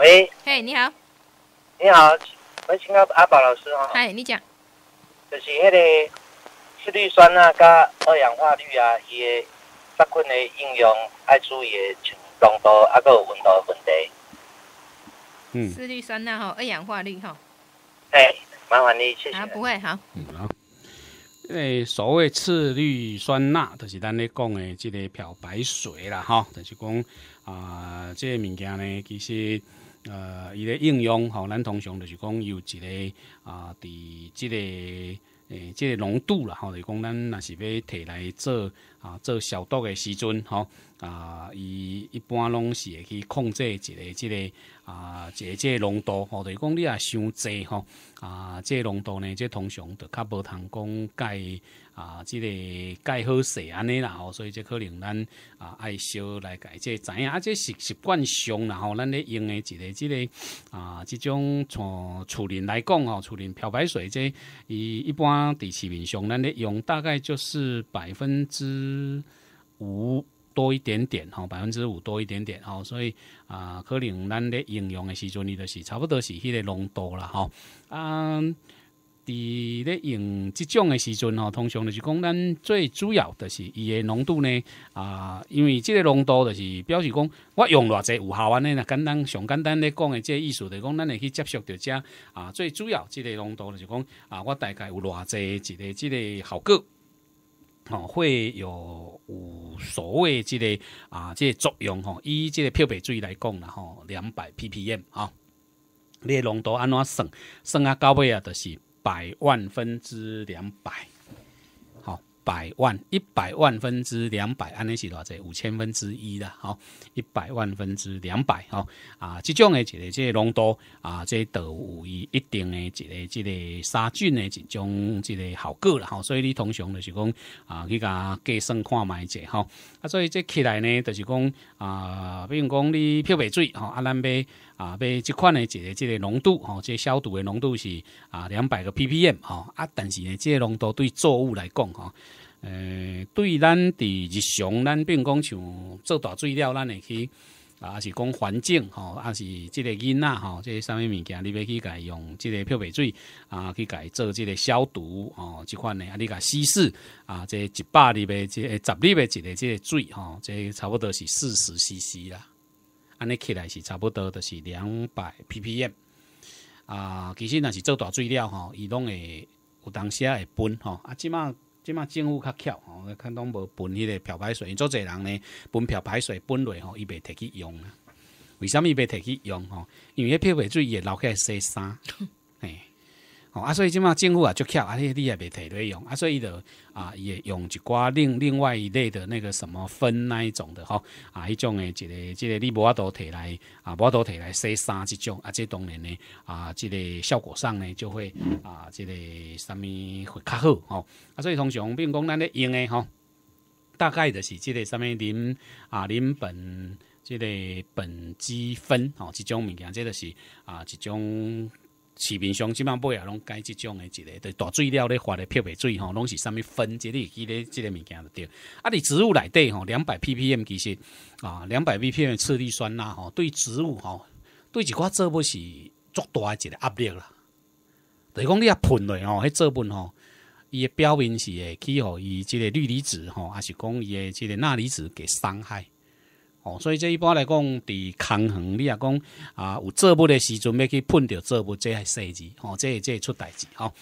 喂，嘿，你好，你好，我请阿阿宝老师哈，嗨，你讲，就是迄个次氯酸呐，加二氧化氯啊，伊个杀菌的应用，爱注意浓度啊个温度问题，嗯，次氯酸钠哈，二氧化氯哈，哎，麻烦你谢谢，啊，不会好，嗯好，诶，所谓次氯酸钠，就是咱咧讲的即个漂白水啦哈，就是讲啊，这物件呢，其实。呃，伊咧应用吼，咱通常就是讲有一个啊，伫即个诶，即个浓度啦吼，就讲咱若是要摕来做啊，做消毒诶时阵吼。啊，伊一般拢是会去控制一个、一个啊，一个、一个浓度吼，就是讲你啊，伤济吼啊，即、个浓度呢，这通常就较无通讲解啊，即个解好势安尼啦吼，所以即可能咱啊爱烧来解，即知影啊？即是习惯上然后咱咧用诶一个、即个啊，即种从厝尘来讲吼，厝尘漂白水即伊一般伫市面上咱咧用大概就是百分之五。多一点点哈，百分之五多一点点哈，所以啊，可能咱咧应用的时阵，你就是差不多是迄个浓度啦哈。嗯，伫咧用即种的时阵吼，通常咧是讲咱最主要的是伊诶浓度呢啊，因为即个浓度就是表示讲我用偌济有效安尼啦，简单上简单咧讲的个意思就是讲，咱会去接触到遮啊，最主要即个浓度就是讲啊，我大概有偌济一个即个效果。吼，会有无所谓即个啊，这个作用吼，以即个漂白水来讲，啦吼，两百 ppm 啊，列浓度安怎算？算啊，到尾啊，就是百万分之两百。百万一百万分之两百，安尼是多只五千分之一啦，吼，一百万分之两百吼啊，即种诶，一个即个浓度啊，即个有伊一定诶，一个即个杀菌诶，一种即个效果啦吼，所以你通常就是讲啊，去甲计算看卖者吼啊，所以即起来呢，就是讲啊，比如讲你漂白水吼，啊，咱买啊买即款诶，这个即个浓度吼，即消毒诶浓度是啊两百个 ppm 吼啊，但是呢，即个浓度对作物来讲吼。诶，对，咱伫日常，咱并讲像做大水了，咱会去啊，是讲环境吼，啊是即个囡仔吼，即个啥物物件，你要去改用即个漂白水啊，去改做即个消毒哦，即款呢，啊，你改稀释啊，即一百里边，即十里边一个即个水吼，即差不多是四十 c c 啦，安尼起来是差不多都是两百 ppm 啊。其实若是做大水了吼，伊拢会有当啊，会分吼啊，即嘛。即嘛政府较巧吼，看拢无分迄个漂白水，做侪人呢分漂白水分落吼，伊袂摕去用啊。为什么袂摕去用吼？因为迄漂白水伊会留起洗衫，哎。哦，啊，所以即嘛政府啊就巧，啊，你你也袂提来用，啊，所以伊就啊也用一寡另另外一类的那个什么分那一种的吼，啊，迄种诶一个即个你无法度摕来，啊，无法度摕来洗衫即种，啊，即当然呢，啊，即个效果上呢就会啊，即个啥物会较好吼，啊，所以通常，比如讲咱咧用诶吼，大概就是即个啥物磷啊磷本。即个苯基酚吼，即种物件，即就是啊即种。市面上即摆买啊，拢改即种的，一个在大水了咧发的漂白水吼，拢是啥物分解会记咧，即个物件就对。啊，你植物内底吼，两百 ppm 其实啊，两百 ppm 次氯酸钠吼，对植物吼，对一寡做，物是足大一个压力啦。就于讲你啊喷落吼，迄做物吼，伊诶表面是会起吼，伊即个氯离子吼，还是讲伊诶即个钠离子给伤害。所以这一般来讲，伫抗衡，你也讲啊有做物的时阵，要去喷着做物，这系细字，吼，这这出代志，吼。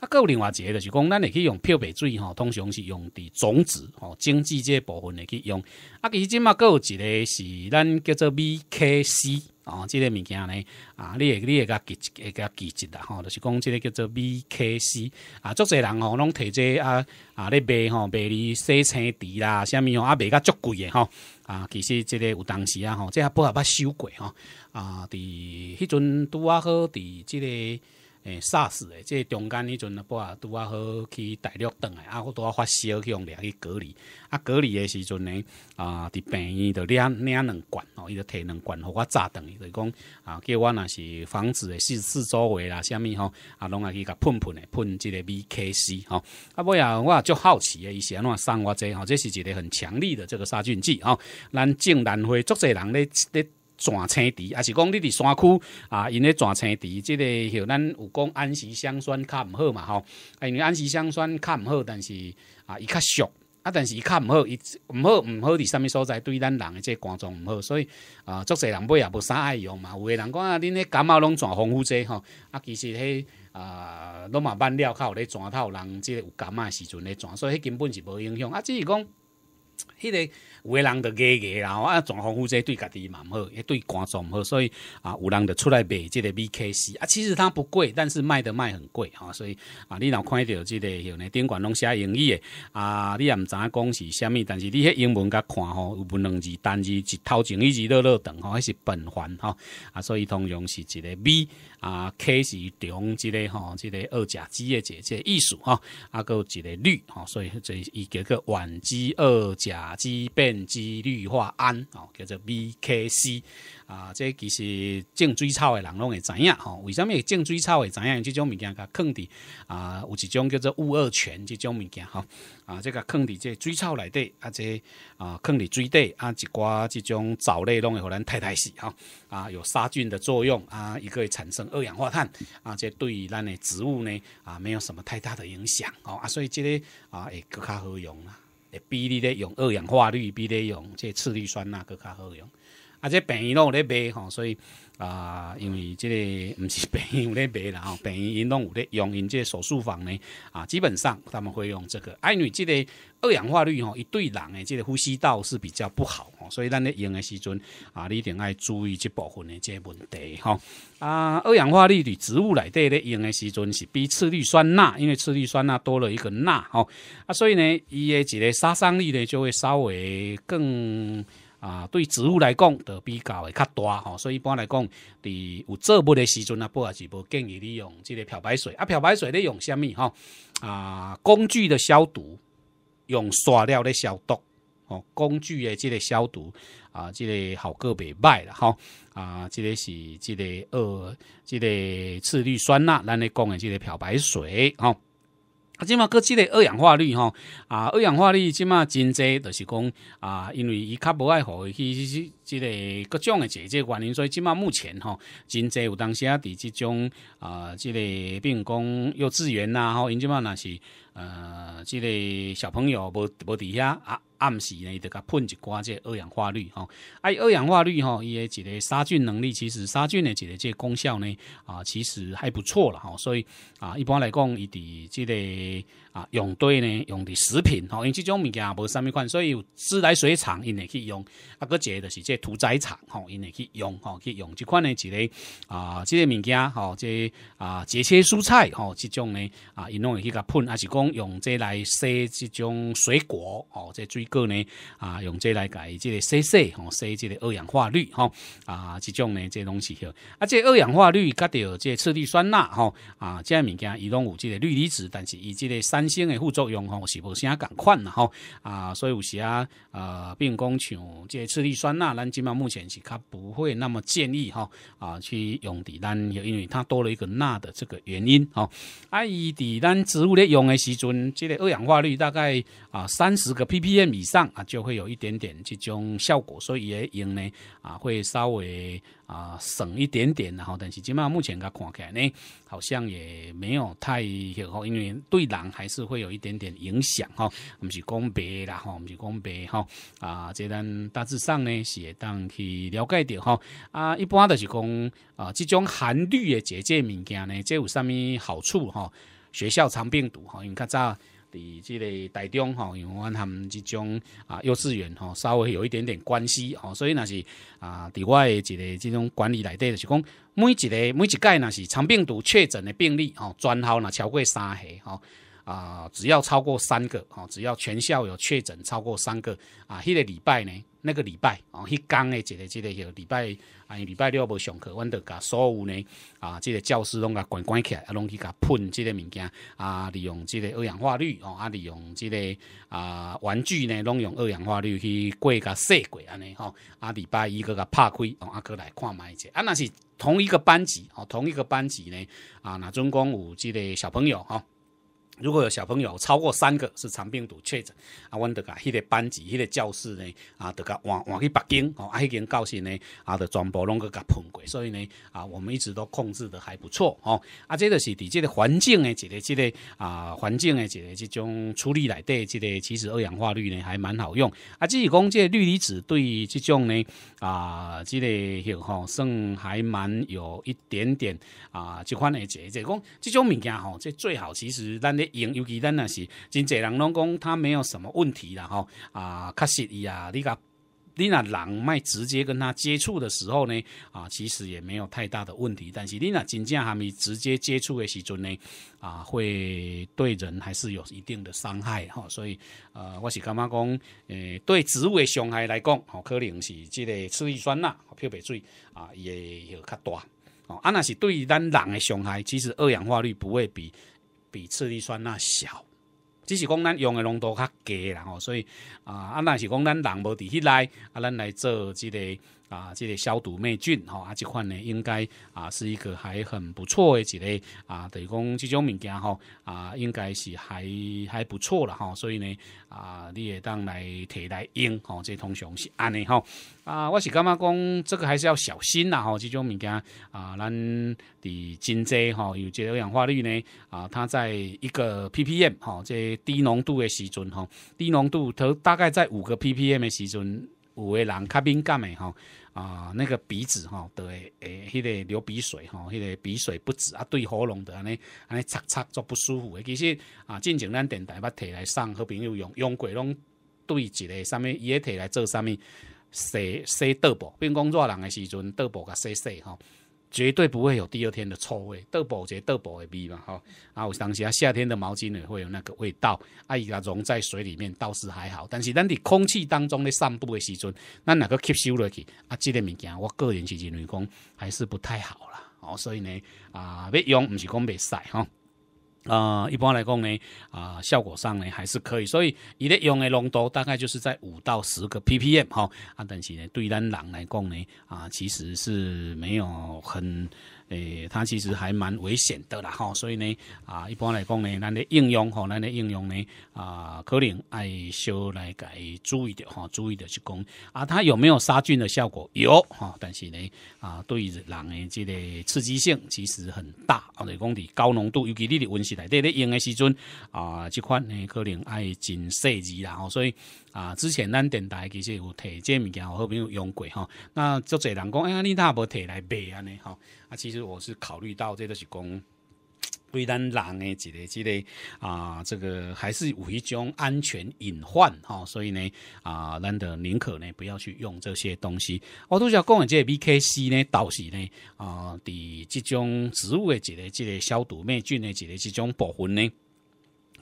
啊，有另外一个就是讲，咱会去用漂白水，吼，通常是用伫种子，吼，种子这部分的去用。啊，其实嘛有一个是咱叫做 v k c 哦，这个物件呢，啊，你会你会较记会较记一啦，吼，就是讲即个叫做 v k c 啊，足侪人吼拢即这啊啊咧卖吼卖你洗青池啦，啥物吼啊卖较足贵诶吼，啊，其实即个有当时啊吼，这也不好捌收过吼，啊，伫迄阵拄啊好伫这个。诶，杀死诶！即中间迄阵，不啊，拄啊好去大陆转来，啊，我拄啊发烧去用掠去隔离。啊，隔离诶时阵呢，啊，伫病院就领领两罐哦，伊就摕两罐互我扎倒去，就是讲啊，叫我若是房子诶四四周围啦，啥物吼，啊，拢啊去甲喷喷诶，喷即个 VKC 吼。啊，尾啊，我足好奇诶，是安怎生活者吼，这是一个很强力的这个杀菌剂吼，咱正南花足济人咧咧。全青池，还是讲你伫山区啊？因咧全青池，即个诺咱有讲安息香酸较毋好嘛吼。因为安息香酸较毋好，但是啊，伊较俗，啊，但是伊较毋好，伊毋好毋好伫啥物所在，对咱人诶即个肝脏毋好，所以啊，做侪人买也无啥爱用嘛。有诶人讲啊，恁咧感冒拢全丰富剂吼，啊，其实迄啊，拢嘛挽了较有咧较有人，即个有感冒时阵咧全，所以迄根本是无影响。啊，只是讲迄个。有人就个个，然后啊，种红负责对家己嘛毋好，也对观众毋好，所以啊，有人就出来卖即个 VKC 啊。其实它不贵，但是卖的卖很贵哈，所以啊，你若看到这个像呢，顶管拢写英语的啊，你也毋知影讲是啥物，但是你迄英文甲看吼，有分两字，单字，一头前一字落落等吼，还是本环哈啊，所以通常是一个 V 啊，K 是中这个吼，这个二甲基乙酯这易数哈，阿有一个氯哈，所以这伊叫个烷基二甲基变。基氯化铵哦，叫做 BKC 啊，这其实种水草的人拢会知影吼，为什么种水草会知影这种物件？甲坑伫啊，有一种叫做五二醛这种物件吼啊，这甲坑伫即水草内底，啊即啊坑伫水底啊一寡这种藻类拢会互咱太太死吼啊，有杀菌的作用啊，一个产生二氧化碳啊，即对于咱的植物呢啊没有什么太大的影响哦啊，所以即个啊会佮卡好用啦？比你咧用二氧化氯，比你用这次氯酸钠佫较好用，而且便宜咯咧卖吼，所以。啊，因为这个不是院有咧卖啦，病院因拢有咧用因这手术房呢，啊，基本上他们会用这个，因为这个二氧化氯吼，一对人诶，这个呼吸道是比较不好，所以咱咧用诶时阵啊，你一定爱注意这部分诶这问题哈。啊，二氧化氯伫植物内对咧用诶时阵是比次氯酸钠，因为次氯酸钠多了一个钠吼，啊，所以呢，伊诶这个杀伤力呢就会稍微更。啊，对植物来讲，就比较会较大吼，所以一般来讲，伫有作物的时阵啊，不也是无建议你用这个漂白水啊。漂白水咧用虾米吼？啊，工具的消毒，用刷料的消毒哦。工具的这个消毒啊，这个效个别卖啦吼。啊，这个是这个二，这个次氯酸钠，咱咧讲的这个漂白水吼。啊，即嘛各即个二氧化氯吼，啊，二氧化氯即嘛真侪，就是讲啊，因为伊较无爱互伊去即个各种诶，解个原因，所以即嘛目前吼，真侪有当时啊，伫即种啊，即个并讲幼稚园呐，吼，因即嘛若是。呃，即个小朋友无无伫遐啊，暗时呢，就甲喷一寡即二氧化氯吼。啊，二氧化氯吼，伊一个杀菌能力，其实杀菌诶即个即个功效呢，啊，其实还不错啦吼。所以啊，一般来讲，伊伫即个啊，用对呢，用伫食品吼，因即种物件无甚物款，所以自来水厂因会去用，啊，佮一个就是即屠宰场吼，因会去用吼，去用即款诶即个啊，即个物件吼，即啊，这些蔬菜吼，即种呢啊，因拢会去甲喷，啊，是讲。用这来洗这种水果哦，这水果呢啊，用这来改这个洗洗哦，洗这个二氧化氯吼啊，这种呢这东西，啊这二氧化氯加着这次氯酸钠哈啊，这物件伊拢有这个氯离子，但是伊这个三性的副作用哈，是不是共款快吼啊，所以有些呃如讲像这次氯酸钠，咱今嘛目前是较不会那么建议哈啊去用的，咱因为它多了一个钠的这个原因哈，啊伊伫咱植物咧用的是。这二氧化氯大概啊三十个 ppm 以上啊就会有一点点这种效果，所以也用呢啊会稍微啊省一点点然后，但是今麦目前个看起来呢好像也没有太好，因为对人还是会有一点点影响哈。我们是公白啦哈，我们是公白哈啊，这单大致上呢是当去了解点哈啊，一般都是讲啊这种含氯的这这物件呢，这有啥咪好处哈？学校藏病毒哈，因为较早伫即个大中哈，因为和他们即种啊，幼稚园哈，稍微有一点点关系哈，所以那是啊，伫我诶一个这种管理内底是讲，每一个每一届那是藏病毒确诊的病例吼，全校若超过三个吼。啊，只要超过三个哦，只要全校有确诊超过三个啊，迄个礼拜呢，那个礼拜哦，迄刚诶，即个即个有礼拜啊，礼拜六无上课，阮就甲所有呢啊，即个教师拢甲关关起来，啊，拢去甲喷即个物件啊，利用即个二氧化氯哦，啊，利用即个啊玩具呢，拢用二氧化氯去过甲洗过安尼吼，啊，礼拜一搁甲拍开，啊，搁来看卖者，啊，若是同一个班级哦，同一个班级呢，啊，若中光有即个小朋友吼。如果有小朋友超过三个是长病毒确诊，啊，阮著得迄个班级、迄个教室呢，啊，得甲换换去北京哦，啊，迄间教室呢，啊，得全部拢甲喷过，所以呢，啊，我们一直都控制的还不错哦。啊，这个是伫这个环境的一个这个啊环境的一个这种处理内底，这个其实二氧化氯呢还蛮好用。啊，只是讲这氯离子对这种呢啊，这个吼吼，算还蛮有一点点啊，这款的，只只讲这种物件吼，这最好其实咱咧。尤其咱那是真侪人拢讲，他没有什么问题啦吼啊，确实伊啊，你甲你若人卖直接跟他接触的时候呢，啊，其实也没有太大的问题。但是你若真正还没直接接触的时阵呢，啊，会对人还是有一定的伤害哈。所以呃，我是感觉讲，诶，对植物的伤害来讲，哦，可能是即个次氯酸钠漂白水啊，也较大哦。啊，那是对咱人诶伤害，其实二氧化氯不会比。比次氯酸钠小，只是讲咱用的浓度较低然后，所以啊，啊，那是讲咱人无在迄内，啊，咱来做这个。啊，这个消毒灭菌吼啊，这款呢应该啊是一个还很不错的一类啊，等于讲这种物件吼啊，应该是还还不错了哈。所以呢啊，你也当来提来用吼，这通常是安尼吼啊。我是感觉讲这个还是要小心啦吼，这种物件啊，咱的真济吼，有这个氧化率呢啊，它在一个 ppm 吼，这低浓度的时阵吼，低浓度它大概在五个 ppm 的时阵。有的人较敏感的吼，啊，那个鼻子吼，会诶，迄个流鼻水吼，迄个鼻水不止啊，对喉咙的安尼安尼擦擦足不舒服的，其实啊，进前咱电台捌摕来送好朋友用，用过拢对一个啥物，伊还摕来做啥物洗洗桌布，变讲热人的时阵桌布甲洗洗吼。绝对不会有第二天的臭味，豆保洁豆的味嘛，哈，啊，我当时啊，夏天的毛巾也会有那个味道。啊，伊呀，溶在水里面倒是还好，但是咱伫空气当中咧散布的时阵，咱那个吸收了去啊？这个物件，我个人是认为讲还是不太好啦。哦。所以呢，啊，要用，不是讲别晒哈。啊，一般来讲呢，啊，效果上呢还是可以，所以伊咧用的浓度大概就是在五到十个 ppm 哈，啊，但是呢，对咱人来讲呢，啊，其实是没有很。诶，它其实还蛮危险的啦，吼，所以呢，啊，一般来讲呢，咱的应用，吼，咱的应用呢，啊，可能爱少来改注意的吼，注意的去讲，啊，它有没有杀菌的效果？有，哈，但是呢，啊，对于人诶，这个刺激性其实很大，或者讲的高浓度，尤其你的温室内，底咧用诶时阵，啊，这款呢，可能爱真涉及啦，吼，所以。啊，之前咱电台其实有提这物件，我后边用过哈。那足侪人讲，哎呀，你大无提来卖安尼哈？啊，其实我是考虑到这个是讲对咱人诶一个一个啊，这个还是有一种安全隐患哈。所以呢，啊，咱的宁可呢不要去用这些东西。我都想讲，即个 BKC 呢，倒是呢啊，比这种植物诶一个一个消毒灭菌诶一个这种部分呢，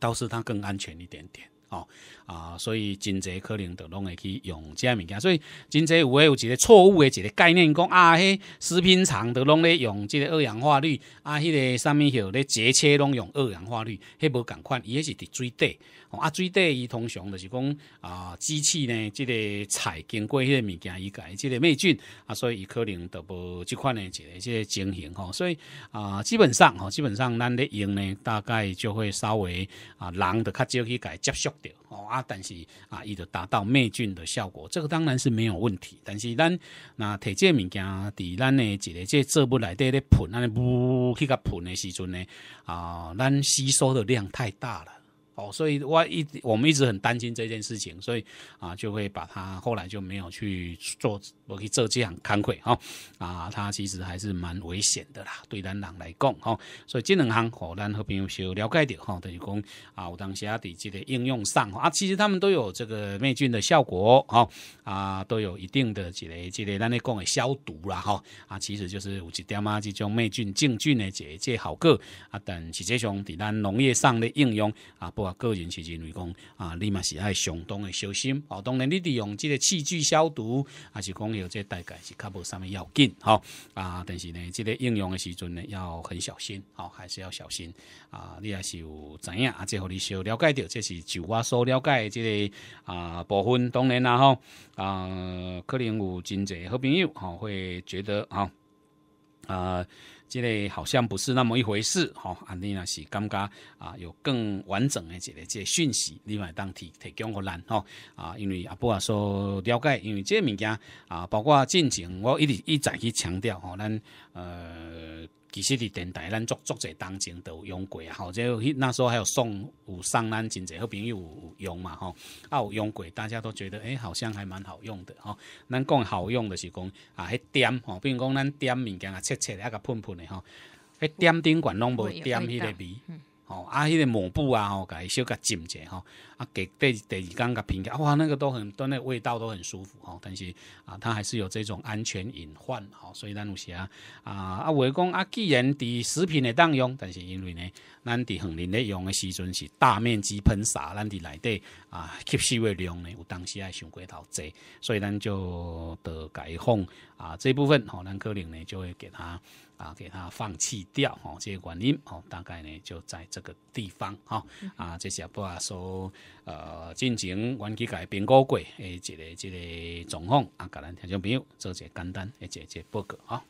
倒是它更安全一点点。哦，啊，所以真侪可能都拢会去用这物件，所以真侪有诶有一个错误诶一个概念，讲啊，迄食品厂都拢咧用即个二氧化氯，啊，迄个啥物吼咧节切拢用二氧化氯，迄无共款，伊迄是伫水底。啊，水底伊通常就是讲啊，机器呢，这个采经过迄个物件伊改，即个灭菌啊，所以伊可能都无即款呢一个即个情形吼，所以啊，基本上吼，基本上咱咧用呢，大概就会稍微啊，人著较少去改接触掉哦啊，但是啊，伊就达到灭菌的效果，这个当然是没有问题。但是咱那即个物件，伫咱呢一个即个做物内底咧喷，安尼呜去甲喷的时阵呢啊，咱吸收的量太大了。哦，所以我一我们一直很担心这件事情，所以啊，就会把他后来就没有去做，我去做这样开会啊，啊，他其实还是蛮危险的啦，对咱人来讲，哈，所以这两行好，咱和朋友稍了解点哈，等于讲啊，我当时啊，在即个应用上啊，其实他们都有这个灭菌的效果，哈，啊，都有一定的这个这个咱来讲的消毒啦，哈，啊，其实就是有一点啊，这种灭菌、净菌的这一些好个啊，但实际上在咱农业上的应用啊，不。个人其实来讲啊，你嘛是爱相当的小心。哦，当然你利用这个器具消毒，还是讲有这大概是较无啥物要紧，吼。啊。但是呢，这个应用的时阵呢，要很小心，哦，还是要小心啊。你也是有知影啊？最互你小了解到，这是就我所了解的这个啊部分。当然啦，吼啊，可能有真侪好朋友吼，会觉得哈啊。即个好像不是那么一回事，吼，安尼若是感觉啊有更完整诶，一个个讯息，你来当提提供互咱，吼，啊，因为阿波啊说了解，因为即物件啊，包括进前我一一再去强调，吼，咱呃，其实伫电台，咱作作者当前都有用过，好，就那时候还有有送咱真济好朋边有用嘛，吼，啊，有用过，大家都觉得诶，好像还蛮好用的，吼，咱讲好用的是讲啊，迄点，吼，比如讲咱点物件啊，切切啊甲喷喷。然后，诶，点点管拢无点迄个味，哦，啊，迄个抹布啊，吼，甲伊小甲浸者吼，啊，给第二第二间改平者，哇，那个都很，都那味道都很舒服哦，但是啊，它还是有这种安全隐患哦，所以咱有时啊，啊，啊，我讲啊，既然伫食品的当用，但是因为呢，咱伫恒林咧用的时阵是大面积喷洒，咱伫内底啊，吸收的量呢，有当时还上过头侪，所以咱就得改放啊，这部分吼，咱可能呢就会给它。啊，给它放弃掉，哈，这些原因，哦，大概呢就在这个地方，哈，啊，这些不啊说，呃，进行玩具改变高贵诶一个一个状况啊，甲咱听众朋友做一简单诶一一个报告，哈。